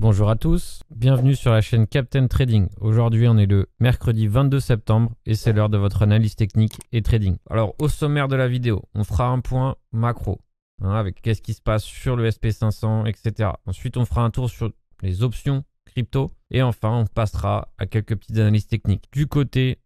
Bonjour à tous, bienvenue sur la chaîne Captain Trading. Aujourd'hui on est le mercredi 22 septembre et c'est l'heure de votre analyse technique et trading. Alors au sommaire de la vidéo, on fera un point macro hein, avec qu'est-ce qui se passe sur le SP500, etc. Ensuite on fera un tour sur les options crypto et enfin on passera à quelques petites analyses techniques. Du côté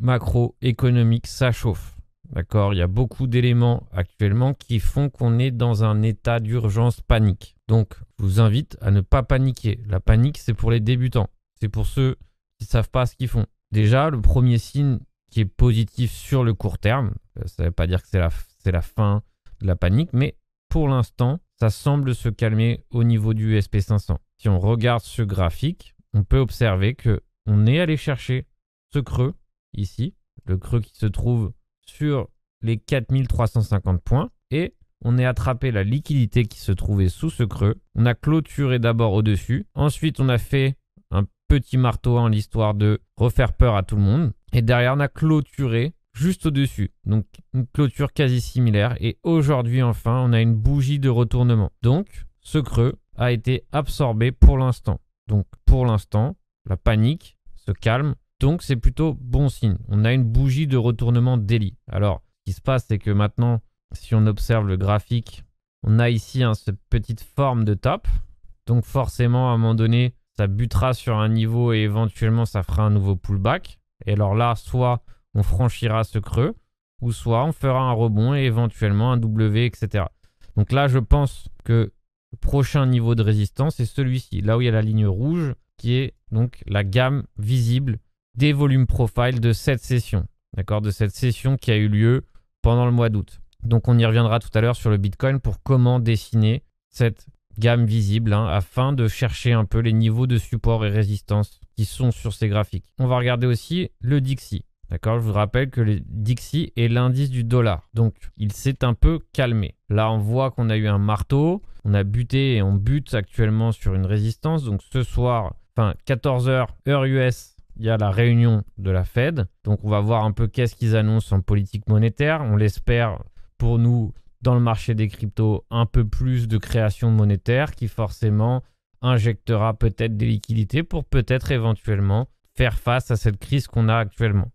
macroéconomique, ça chauffe. D'accord Il y a beaucoup d'éléments actuellement qui font qu'on est dans un état d'urgence panique. Donc, je vous invite à ne pas paniquer. La panique, c'est pour les débutants. C'est pour ceux qui ne savent pas ce qu'ils font. Déjà, le premier signe qui est positif sur le court terme, euh, ça ne veut pas dire que c'est la, fin de la panique, mais pour l'instant, ça semble se calmer au niveau du SP500. Si on regarde ce graphique, on peut observer que on est allé chercher ce creux ici, le creux qui se trouve sur les 4350 points, et on est attrapé la liquidité qui se trouvait sous ce creux. On a clôturé d'abord au-dessus. Ensuite, on a fait un petit marteau en l'histoire de refaire peur à tout le monde. Et derrière, on a clôturé juste au-dessus. Donc, une clôture quasi similaire. Et aujourd'hui, enfin, on a une bougie de retournement. Donc, ce creux a été absorbé pour l'instant. Donc, pour l'instant, la panique se calme. Donc, c'est plutôt bon signe. On a une bougie de retournement délit. Alors, ce qui se passe, c'est que maintenant, si on observe le graphique, on a ici hein, cette petite forme de top. Donc forcément, à un moment donné, ça butera sur un niveau et éventuellement, ça fera un nouveau pullback. Et alors là, soit on franchira ce creux, ou soit on fera un rebond et éventuellement un W, etc. Donc là, je pense que le prochain niveau de résistance est celui-ci, là où il y a la ligne rouge, qui est donc la gamme visible des volumes profile de cette session, d'accord, de cette session qui a eu lieu pendant le mois d'août. Donc on y reviendra tout à l'heure sur le Bitcoin pour comment dessiner cette gamme visible hein, afin de chercher un peu les niveaux de support et résistance qui sont sur ces graphiques. On va regarder aussi le Dixie. D'accord Je vous rappelle que le Dixie est l'indice du dollar. Donc, il s'est un peu calmé. Là, on voit qu'on a eu un marteau. On a buté et on bute actuellement sur une résistance. Donc, ce soir, enfin, 14h, heure US, il y a la réunion de la Fed. Donc, on va voir un peu qu'est-ce qu'ils annoncent en politique monétaire. On l'espère pour nous, dans le marché des cryptos, un peu plus de création monétaire qui forcément injectera peut-être des liquidités pour peut-être éventuellement faire face à cette crise qu'on a actuellement.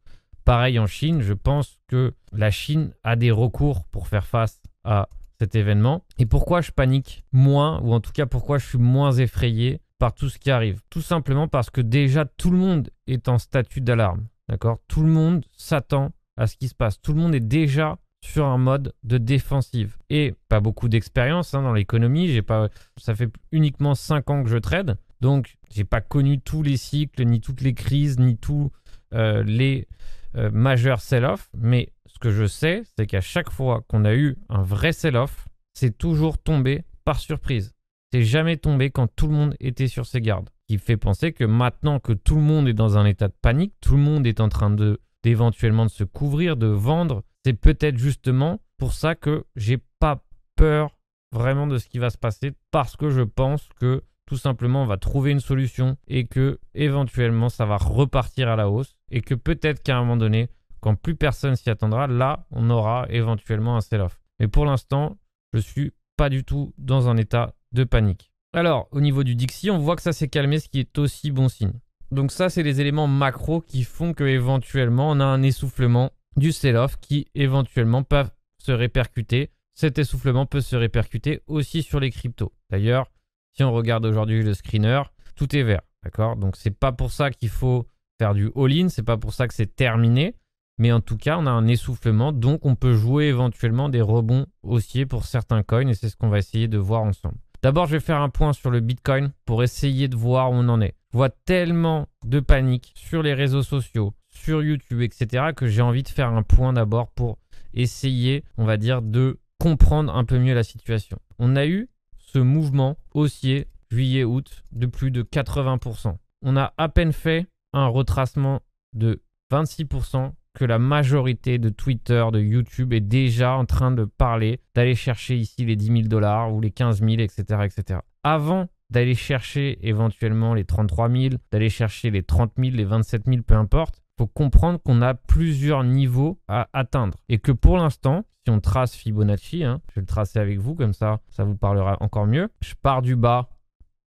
Pareil en Chine, je pense que la Chine a des recours pour faire face à cet événement. Et pourquoi je panique moins, ou en tout cas pourquoi je suis moins effrayé par tout ce qui arrive Tout simplement parce que déjà tout le monde est en statut d'alarme. D'accord Tout le monde s'attend à ce qui se passe. Tout le monde est déjà sur un mode de défensive. Et pas beaucoup d'expérience hein, dans l'économie. J'ai pas, ça fait uniquement 5 ans que je trade. Donc, j'ai pas connu tous les cycles, ni toutes les crises, ni tous euh, les euh, majeurs sell-off. Mais ce que je sais, c'est qu'à chaque fois qu'on a eu un vrai sell-off, c'est toujours tombé par surprise. C'est jamais tombé quand tout le monde était sur ses gardes. Qui fait penser que maintenant que tout le monde est dans un état de panique, tout le monde est en train de d'éventuellement de se couvrir, de vendre, c'est peut-être justement pour ça que j'ai pas peur vraiment de ce qui va se passer parce que je pense que tout simplement on va trouver une solution et que éventuellement ça va repartir à la hausse et que peut-être qu'à un moment donné, quand plus personne s'y attendra, là on aura éventuellement un sell-off. Mais pour l'instant, je suis pas du tout dans un état de panique. Alors, au niveau du Dixie, on voit que ça s'est calmé, ce qui est aussi bon signe. Donc ça, c'est les éléments macro qui font que éventuellement on a un essoufflement du sell-off qui éventuellement peuvent se répercuter. Cet essoufflement peut se répercuter aussi sur les cryptos. D'ailleurs, si on regarde aujourd'hui le screener, tout est vert. D'accord Donc c'est pas pour ça qu'il faut faire du all-in, c'est pas pour ça que c'est terminé. Mais en tout cas, on a un essoufflement, donc on peut jouer éventuellement des rebonds haussiers pour certains coins, et c'est ce qu'on va essayer de voir ensemble. D'abord, je vais faire un point sur le Bitcoin pour essayer de voir où on en est. Je vois tellement de panique sur les réseaux sociaux, sur YouTube, etc., que j'ai envie de faire un point d'abord pour essayer, on va dire, de comprendre un peu mieux la situation. On a eu ce mouvement haussier juillet-août de plus de 80%. On a à peine fait un retracement de 26% que la majorité de Twitter, de YouTube est déjà en train de parler, d'aller chercher ici les 10 000 dollars ou les 15 000, etc. etc. Avant d'aller chercher éventuellement les 33 000, d'aller chercher les 30 000, les 27 000, peu importe, faut comprendre qu'on a plusieurs niveaux à atteindre et que pour l'instant, si on trace Fibonacci, hein, je vais le tracer avec vous comme ça, ça vous parlera encore mieux. Je pars du bas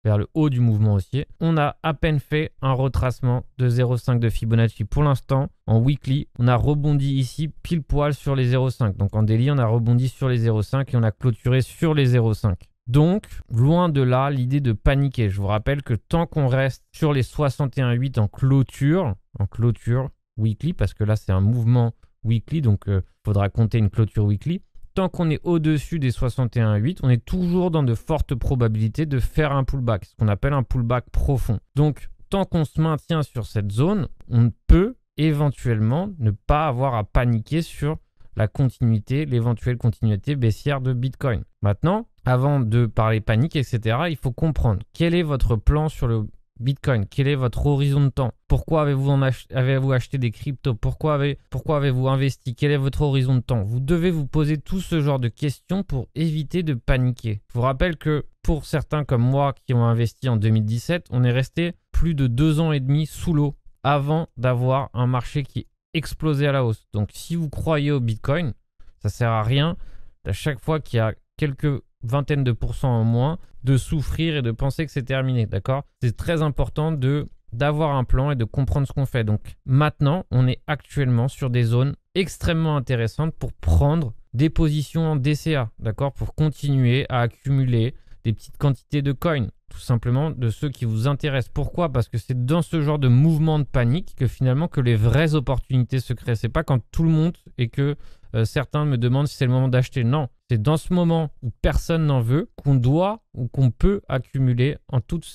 vers le haut du mouvement haussier. On a à peine fait un retracement de 0,5 de Fibonacci pour l'instant. En weekly, on a rebondi ici pile poil sur les 0,5. Donc en daily, on a rebondi sur les 0,5 et on a clôturé sur les 0,5. Donc, loin de là, l'idée de paniquer. Je vous rappelle que tant qu'on reste sur les 61,8 en clôture, en clôture weekly, parce que là c'est un mouvement weekly, donc il euh, faudra compter une clôture weekly, tant qu'on est au-dessus des 61,8, on est toujours dans de fortes probabilités de faire un pullback, ce qu'on appelle un pullback profond. Donc, tant qu'on se maintient sur cette zone, on peut éventuellement ne pas avoir à paniquer sur la continuité, l'éventuelle continuité baissière de Bitcoin. Maintenant, avant de parler panique, etc., il faut comprendre quel est votre plan sur le Bitcoin, quel est votre horizon de temps, pourquoi avez-vous acheté des cryptos, pourquoi, avez, pourquoi avez-vous investi, quel est votre horizon de temps. Vous devez vous poser tout ce genre de questions pour éviter de paniquer. Je vous rappelle que pour certains comme moi qui ont investi en 2017, on est resté plus de deux ans et demi sous l'eau avant d'avoir un marché qui explosait à la hausse. Donc si vous croyez au Bitcoin, ça sert à rien. À chaque fois qu'il y a quelques vingtaine de pourcents en moins, de souffrir et de penser que c'est terminé, d'accord C'est très important de d'avoir un plan et de comprendre ce qu'on fait. Donc maintenant, on est actuellement sur des zones extrêmement intéressantes pour prendre des positions en DCA, d'accord Pour continuer à accumuler des petites quantités de coins, tout simplement de ceux qui vous intéressent. Pourquoi Parce que c'est dans ce genre de mouvement de panique que finalement que les vraies opportunités se créent. C'est pas quand tout le monde et que euh, certains me demandent si c'est le moment d'acheter. Non, c'est dans ce moment où personne n'en veut qu'on doit ou qu'on peut accumuler en toute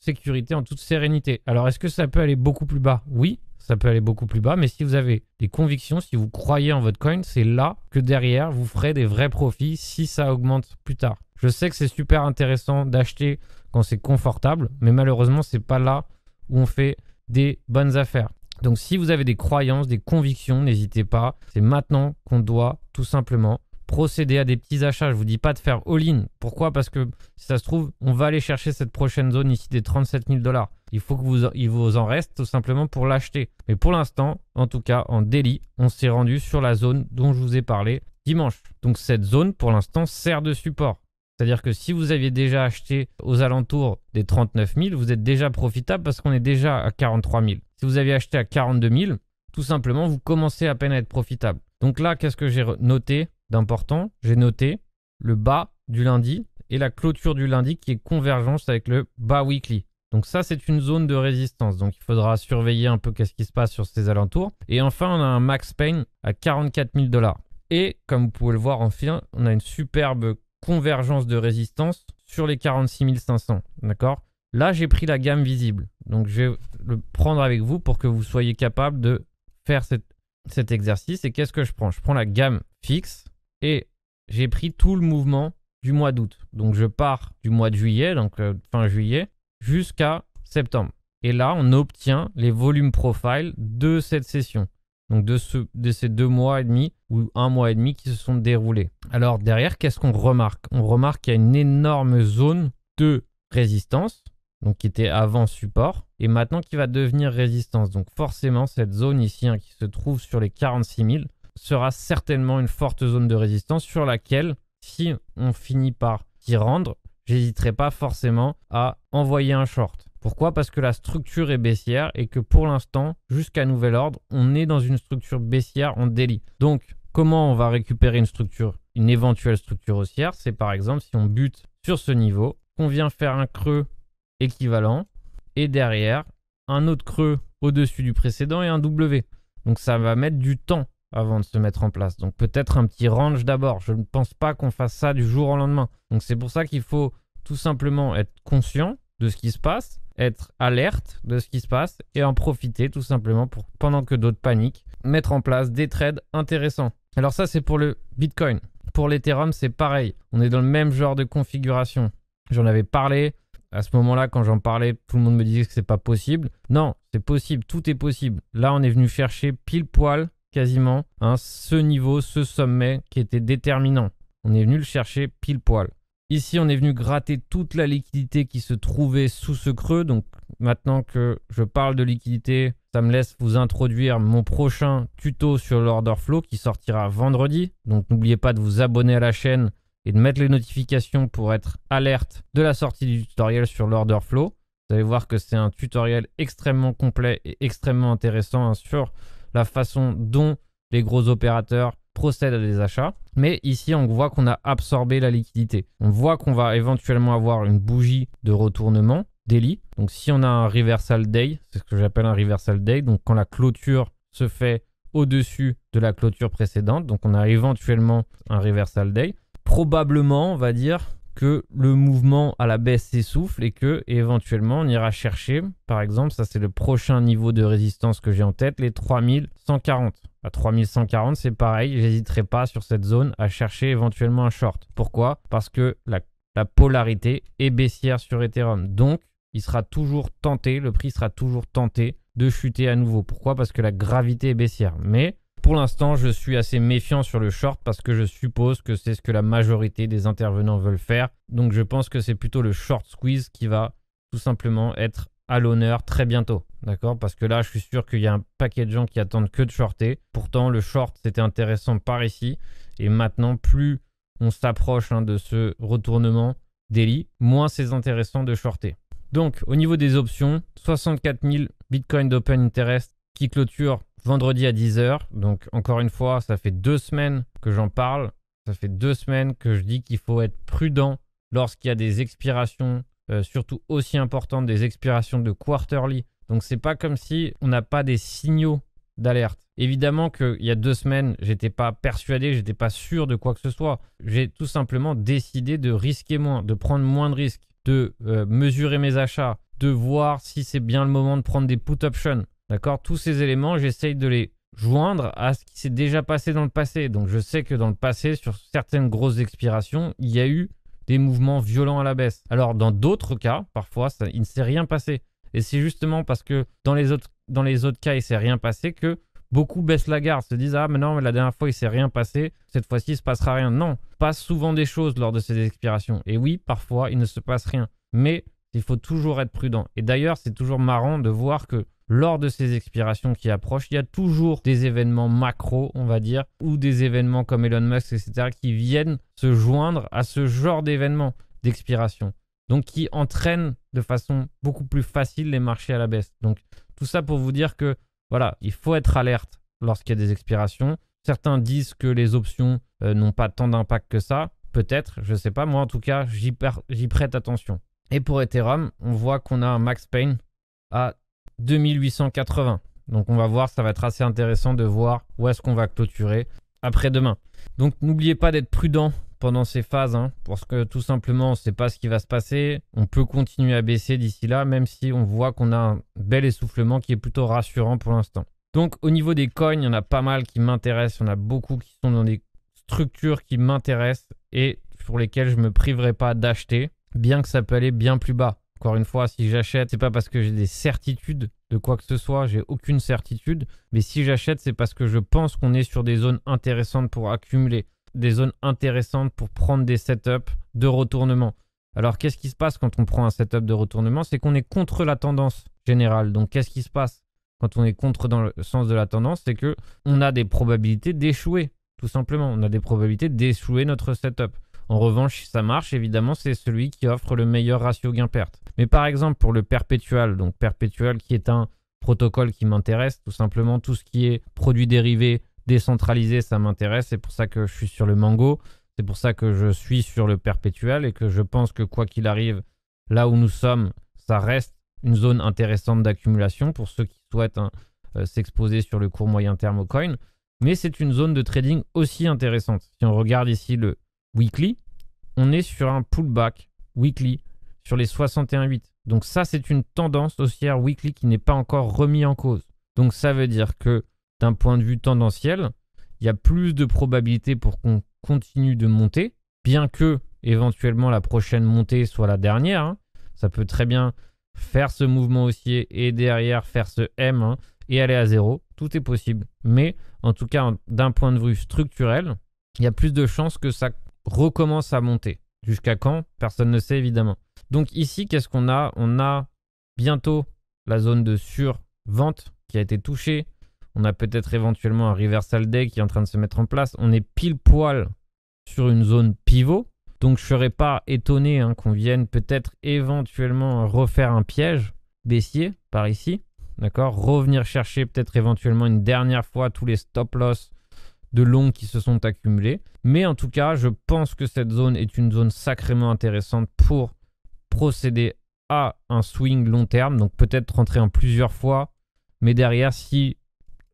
sécurité, en toute sérénité. Alors est-ce que ça peut aller beaucoup plus bas Oui, ça peut aller beaucoup plus bas, mais si vous avez des convictions, si vous croyez en votre coin, c'est là que derrière, vous ferez des vrais profits si ça augmente plus tard. Je sais que c'est super intéressant d'acheter quand c'est confortable, mais malheureusement, c'est pas là où on fait des bonnes affaires. Donc si vous avez des croyances, des convictions, n'hésitez pas. C'est maintenant qu'on doit tout simplement procéder à des petits achats. Je vous dis pas de faire all-in. Pourquoi Parce que si ça se trouve, on va aller chercher cette prochaine zone ici des 37 000 dollars. Il faut que vous, vous en reste tout simplement pour l'acheter. Mais pour l'instant, en tout cas, en délit, on s'est rendu sur la zone dont je vous ai parlé dimanche. Donc cette zone, pour l'instant, sert de support. C'est-à-dire que si vous aviez déjà acheté aux alentours des 39 000, vous êtes déjà profitable parce qu'on est déjà à 43 000. Si vous aviez acheté à 42 000, tout simplement, vous commencez à peine à être profitable. Donc là, qu'est-ce que j'ai noté d'important, j'ai noté le bas du lundi et la clôture du lundi qui est convergence avec le bas weekly. Donc ça, c'est une zone de résistance. Donc il faudra surveiller un peu qu'est-ce qui se passe sur ces alentours. Et enfin, on a un max pain à 44 000 dollars. Et comme vous pouvez le voir, enfin, on a une superbe convergence de résistance sur les 46 500. D'accord Là, j'ai pris la gamme visible. Donc je vais le prendre avec vous pour que vous soyez capable de faire cet exercice. Et qu'est-ce que je prends Je prends la gamme fixe et j'ai pris tout le mouvement du mois d'août. Donc je pars du mois de juillet, donc euh, fin juillet, jusqu'à septembre. Et là, on obtient les volumes profile de cette session. Donc de, ces deux mois et demi ou un mois et demi qui se sont déroulés. Alors derrière, qu'est-ce qu'on remarque On remarque qu'il y a une énorme zone de résistance, donc qui était avant support, et maintenant qui va devenir résistance. Donc forcément, cette zone ici hein, qui se trouve sur les 46 000, sera certainement une forte zone de résistance sur laquelle, si on finit par s'y rendre, j'hésiterai pas forcément à envoyer un short. Pourquoi Parce que la structure est baissière et que pour l'instant, jusqu'à nouvel ordre, on est dans une structure baissière en délit. Donc, comment on va récupérer une structure, une éventuelle structure haussière C'est par exemple si on bute sur ce niveau, qu'on vient faire un creux équivalent et derrière un autre creux au-dessus du précédent et un W. Donc ça va mettre du temps avant de se mettre en place. Donc peut-être un petit range d'abord. Je ne pense pas qu'on fasse ça du jour au lendemain. Donc c'est pour ça qu'il faut tout simplement être conscient de ce qui se passe, être alerte de ce qui se passe et en profiter tout simplement pour, pendant que d'autres paniquent, mettre en place des trades intéressants. Alors ça c'est pour le Bitcoin. Pour l'Ethereum c'est pareil. On est dans le même genre de configuration. J'en avais parlé. À ce moment-là, quand j'en parlais, tout le monde me disait que c'est pas possible. Non, c'est possible, tout est possible. Là, on est venu chercher pile poil quasiment hein, ce niveau, ce sommet qui était déterminant. On est venu le chercher pile poil. Ici, on est venu gratter toute la liquidité qui se trouvait sous ce creux. Donc maintenant que je parle de liquidité, ça me laisse vous introduire mon prochain tuto sur l'order flow qui sortira vendredi. Donc n'oubliez pas de vous abonner à la chaîne et de mettre les notifications pour être alerte de la sortie du tutoriel sur l'order flow. Vous allez voir que c'est un tutoriel extrêmement complet et extrêmement intéressant hein, sur la façon dont les gros opérateurs procèdent à des achats. Mais ici, on voit qu'on a absorbé la liquidité. On voit qu'on va éventuellement avoir une bougie de retournement daily. Donc si on a un reversal day, c'est ce que j'appelle un reversal day, donc quand la clôture se fait au-dessus de la clôture précédente, donc on a éventuellement un reversal day. Probablement, on va dire, que le mouvement à la baisse s'essouffle et que éventuellement on ira chercher, par exemple, ça c'est le prochain niveau de résistance que j'ai en tête, les 3140. À 3140, c'est pareil, j'hésiterai pas sur cette zone à chercher éventuellement un short. Pourquoi Parce que la, polarité est baissière sur Ethereum. Donc, il sera toujours tenté, le prix sera toujours tenté de chuter à nouveau. Pourquoi Parce que la gravité est baissière. Mais pour l'instant, je suis assez méfiant sur le short parce que je suppose que c'est ce que la majorité des intervenants veulent faire. Donc je pense que c'est plutôt le short squeeze qui va tout simplement être à l'honneur très bientôt. D'accord Parce que là, je suis sûr qu'il y a un paquet de gens qui attendent que de shorter. Pourtant, le short, c'était intéressant par ici. Et maintenant, plus on s'approche hein, de ce retournement daily, moins c'est intéressant de shorter. Donc, au niveau des options, 64 000 Bitcoin d'open interest qui clôture vendredi à 10h. Donc encore une fois, ça fait deux semaines que j'en parle. Ça fait deux semaines que je dis qu'il faut être prudent lorsqu'il y a des expirations, euh, surtout aussi importantes, des expirations de quarterly. Donc c'est pas comme si on n'a pas des signaux d'alerte. Évidemment qu'il y a deux semaines, j'étais pas persuadé, j'étais pas sûr de quoi que ce soit. J'ai tout simplement décidé de risquer moins, de prendre moins de risques, de euh, mesurer mes achats, de voir si c'est bien le moment de prendre des put options. D'accord Tous ces éléments, j'essaye de les joindre à ce qui s'est déjà passé dans le passé. Donc je sais que dans le passé, sur certaines grosses expirations, il y a eu des mouvements violents à la baisse. Alors dans d'autres cas, parfois, il ne s'est rien passé. Et c'est justement parce que dans les autres, dans les autres cas, il ne s'est rien passé que beaucoup baissent la garde, se disent Ah, mais non, mais la dernière fois, il ne s'est rien passé, cette fois-ci, il se passera rien. Non, pas souvent des choses lors de ces expirations. Et oui, parfois, il ne se passe rien. Mais il faut toujours être prudent. Et d'ailleurs, c'est toujours marrant de voir que lors de ces expirations qui approchent, il y a toujours des événements macro, on va dire, ou des événements comme Elon Musk, etc., qui viennent se joindre à ce genre d'événements d'expiration. Donc, qui entraînent de façon beaucoup plus facile les marchés à la baisse. Donc, tout ça pour vous dire que, voilà, il faut être alerte lorsqu'il y a des expirations. Certains disent que les options euh, n'ont pas tant d'impact que ça. Peut-être, je ne sais pas. Moi, en tout cas, j'y prête attention. Et pour Ethereum, on voit qu'on a un max pain à 2880. Donc on va voir, ça va être assez intéressant de voir où est-ce qu'on va clôturer après-demain. Donc n'oubliez pas d'être prudent pendant ces phases, hein, parce que tout simplement, on ne sait pas ce qui va se passer. On peut continuer à baisser d'ici là, même si on voit qu'on a un bel essoufflement qui est plutôt rassurant pour l'instant. Donc au niveau des coins, il y en a pas mal qui m'intéressent, il y en a beaucoup qui sont dans des structures qui m'intéressent et pour lesquelles je ne me priverai pas d'acheter, bien que ça peut aller bien plus bas. Encore une fois, si j'achète, c'est pas parce que j'ai des certitudes de quoi que ce soit, j'ai aucune certitude. Mais si j'achète, c'est parce que je pense qu'on est sur des zones intéressantes pour accumuler, des zones intéressantes pour prendre des setups de retournement. Alors qu'est-ce qui se passe quand on prend un setup de retournement C'est qu'on est contre la tendance générale. Donc qu'est-ce qui se passe quand on est contre dans le sens de la tendance C'est que on a des probabilités d'échouer, tout simplement. On a des probabilités d'échouer notre setup. En revanche, si ça marche, évidemment, c'est celui qui offre le meilleur ratio gain-perte. Mais par exemple, pour le perpétuel, donc perpétuel qui est un protocole qui m'intéresse, tout simplement tout ce qui est produits dérivés décentralisé, ça m'intéresse. C'est pour ça que je suis sur le Mango. C'est pour ça que je suis sur le perpétuel et que je pense que quoi qu'il arrive, là où nous sommes, ça reste une zone intéressante d'accumulation pour ceux qui souhaitent hein, euh, s'exposer sur le court moyen terme au coin. Mais c'est une zone de trading aussi intéressante. Si on regarde ici le weekly, on est sur un pullback weekly sur les 61,8. Donc ça, c'est une tendance haussière weekly qui n'est pas encore remis en cause. Donc ça veut dire que d'un point de vue tendanciel, il y a plus de probabilité pour qu'on continue de monter, bien que éventuellement la prochaine montée soit la dernière. Hein. Ça peut très bien faire ce mouvement haussier et derrière faire ce M hein, et aller à zéro. Tout est possible. Mais en tout cas, d'un point de vue structurel, il y a plus de chances que ça recommence à monter. Jusqu'à quand Personne ne sait évidemment. Donc ici, qu'est-ce qu'on a On a bientôt la zone de survente qui a été touchée. On a peut-être éventuellement un reversal day qui est en train de se mettre en place. On est pile poil sur une zone pivot. Donc je ne serais pas étonné hein, qu'on vienne peut-être éventuellement refaire un piège baissier par ici. D'accord Revenir chercher peut-être éventuellement une dernière fois tous les stop loss de longs qui se sont accumulés. Mais en tout cas, je pense que cette zone est une zone sacrément intéressante pour procéder à un swing long terme. Donc peut-être rentrer en plusieurs fois. Mais derrière, si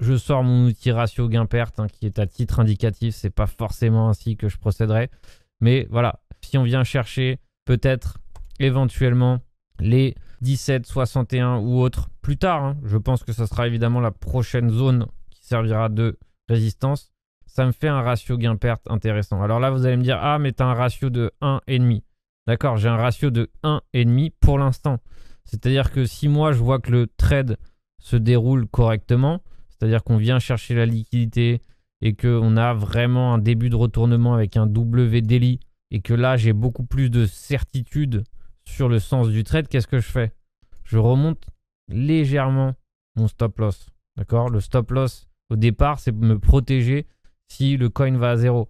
je sors mon outil ratio gain-perte, hein, qui est à titre indicatif, c'est pas forcément ainsi que je procéderai. Mais voilà, si on vient chercher peut-être éventuellement les 17, 61 ou autres plus tard, hein, je pense que ce sera évidemment la prochaine zone qui servira de résistance ça me fait un ratio gain-perte intéressant. Alors là, vous allez me dire, ah, mais tu as un ratio de 1,5. D'accord, j'ai un ratio de 1,5 pour l'instant. C'est-à-dire que si moi, je vois que le trade se déroule correctement, c'est-à-dire qu'on vient chercher la liquidité et qu'on a vraiment un début de retournement avec un W daily et que là, j'ai beaucoup plus de certitude sur le sens du trade, qu'est-ce que je fais Je remonte légèrement mon stop loss. D'accord Le stop loss, au départ, c'est me protéger si le coin va à zéro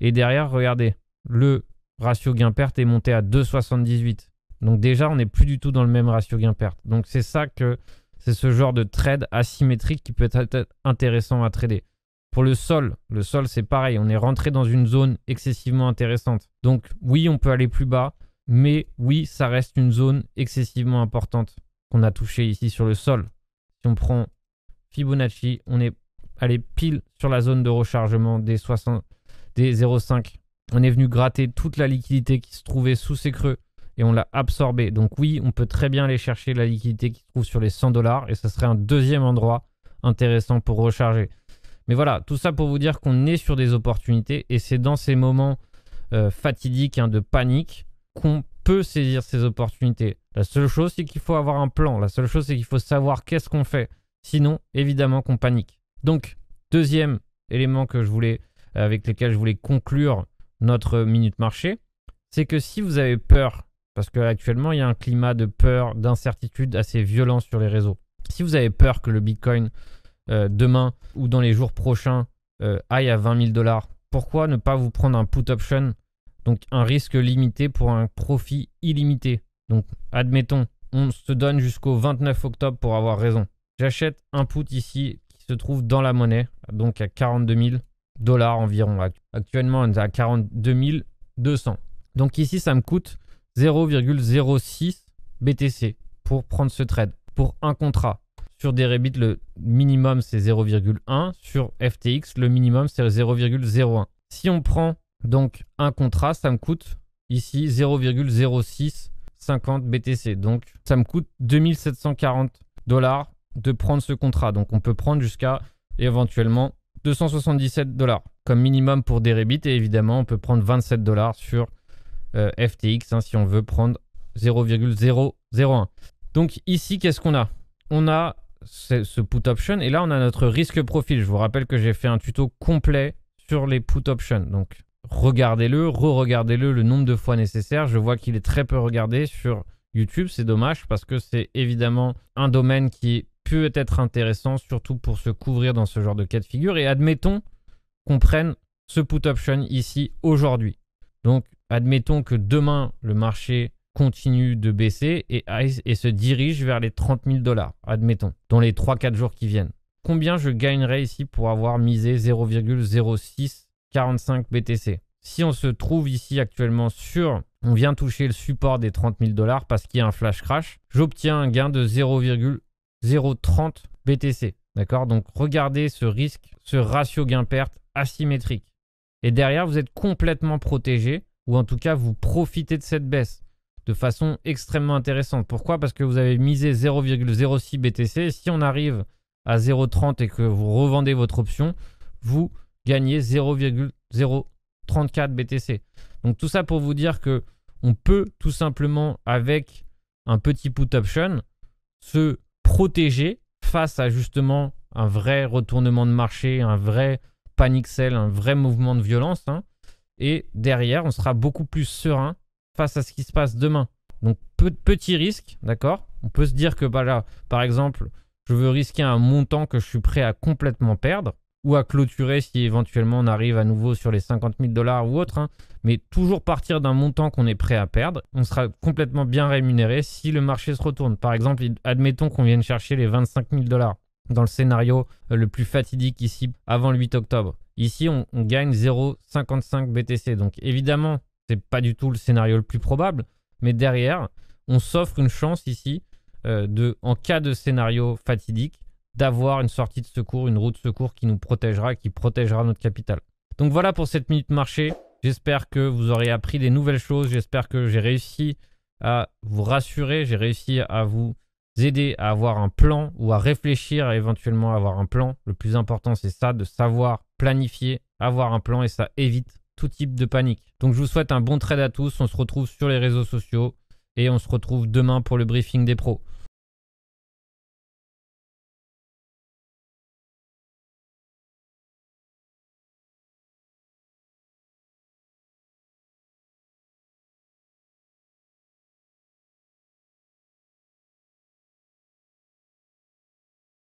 Et derrière, regardez, le ratio gain-perte est monté à 2,78. Donc déjà, on n'est plus du tout dans le même ratio gain-perte. Donc c'est ça que c'est ce genre de trade asymétrique qui peut être intéressant à trader. Pour le sol, le sol c'est pareil, on est rentré dans une zone excessivement intéressante. Donc oui, on peut aller plus bas, mais oui, ça reste une zone excessivement importante qu'on a touchée ici sur le sol. Si on prend Fibonacci, on est aller pile sur la zone de rechargement des, 60, des 0,5. On est venu gratter toute la liquidité qui se trouvait sous ces creux et on l'a absorbée. Donc oui, on peut très bien aller chercher la liquidité qui se trouve sur les 100 dollars et ce serait un deuxième endroit intéressant pour recharger. Mais voilà, tout ça pour vous dire qu'on est sur des opportunités et c'est dans ces moments euh, fatidiques hein, de panique qu'on peut saisir ces opportunités. La seule chose, c'est qu'il faut avoir un plan. La seule chose, c'est qu'il faut savoir qu'est-ce qu'on fait. Sinon, évidemment qu'on panique. Donc, deuxième élément que je voulais, avec lequel je voulais conclure notre minute marché, c'est que si vous avez peur, parce qu'actuellement il y a un climat de peur, d'incertitude assez violent sur les réseaux, si vous avez peur que le Bitcoin euh, demain ou dans les jours prochains euh, aille à 20 000 dollars, pourquoi ne pas vous prendre un put option, donc un risque limité pour un profit illimité Donc admettons, on se donne jusqu'au 29 octobre pour avoir raison. J'achète un put ici se trouve dans la monnaie, donc à 42 000 dollars environ. Actuellement, on est à 42 200. Donc ici, ça me coûte 0,06 BTC pour prendre ce trade, pour un contrat. Sur des Rebit, le minimum, c'est 0,1. Sur FTX, le minimum, c'est 0,01. Si on prend donc un contrat, ça me coûte ici 0,06 50 BTC. Donc ça me coûte 2740 dollars de prendre ce contrat. Donc on peut prendre jusqu'à éventuellement 277 dollars comme minimum pour des rebits et évidemment on peut prendre 27 dollars sur euh, FTX hein, si on veut prendre 0,001. Donc ici qu'est-ce qu'on a On a ce put option et là on a notre risque profil. Je vous rappelle que j'ai fait un tuto complet sur les put options. Donc regardez-le, re-regardez-le le nombre de fois nécessaire. Je vois qu'il est très peu regardé sur YouTube, c'est dommage parce que c'est évidemment un domaine qui peut être intéressant, surtout pour se couvrir dans ce genre de cas de figure. Et admettons qu'on prenne ce put option ici aujourd'hui. Donc, admettons que demain, le marché continue de baisser et, et se dirige vers les 30 000 dollars, admettons, dans les 3-4 jours qui viennent. Combien je gagnerais ici pour avoir misé 0,0645 BTC Si on se trouve ici actuellement sur, on vient toucher le support des 30 000 dollars parce qu'il y a un flash crash, j'obtiens un gain de 0,1 0,30 BTC. D'accord Donc regardez ce risque, ce ratio gain-perte asymétrique. Et derrière, vous êtes complètement protégé, ou en tout cas, vous profitez de cette baisse de façon extrêmement intéressante. Pourquoi Parce que vous avez misé 0,06 BTC. Si on arrive à 0,30 et que vous revendez votre option, vous gagnez 0,034 BTC. Donc tout ça pour vous dire que on peut tout simplement avec un petit put option se protégé face à justement un vrai retournement de marché, un vrai panic sell, un vrai mouvement de violence. Hein. Et derrière, on sera beaucoup plus serein face à ce qui se passe demain. Donc peu, petit risque, d'accord On peut se dire que bah là, par exemple, je veux risquer un montant que je suis prêt à complètement perdre ou à clôturer si éventuellement on arrive à nouveau sur les 50 000 dollars ou autre. Hein. Mais toujours partir d'un montant qu'on est prêt à perdre. On sera complètement bien rémunéré si le marché se retourne. Par exemple, admettons qu'on vienne chercher les 25 000 dollars dans le scénario euh, le plus fatidique ici avant le 8 octobre. Ici, on, gagne 0,55 BTC. Donc évidemment, c'est pas du tout le scénario le plus probable, mais derrière, on s'offre une chance ici euh, de, en cas de scénario fatidique, d'avoir une sortie de secours, une route de secours qui nous protégera, qui protégera notre capital. Donc voilà pour cette minute marché. J'espère que vous aurez appris des nouvelles choses. J'espère que j'ai réussi à vous rassurer. J'ai réussi à vous aider à avoir un plan ou à réfléchir à éventuellement avoir un plan. Le plus important, c'est ça, de savoir planifier, avoir un plan et ça évite tout type de panique. Donc je vous souhaite un bon trade à tous. On se retrouve sur les réseaux sociaux et on se retrouve demain pour le briefing des pros.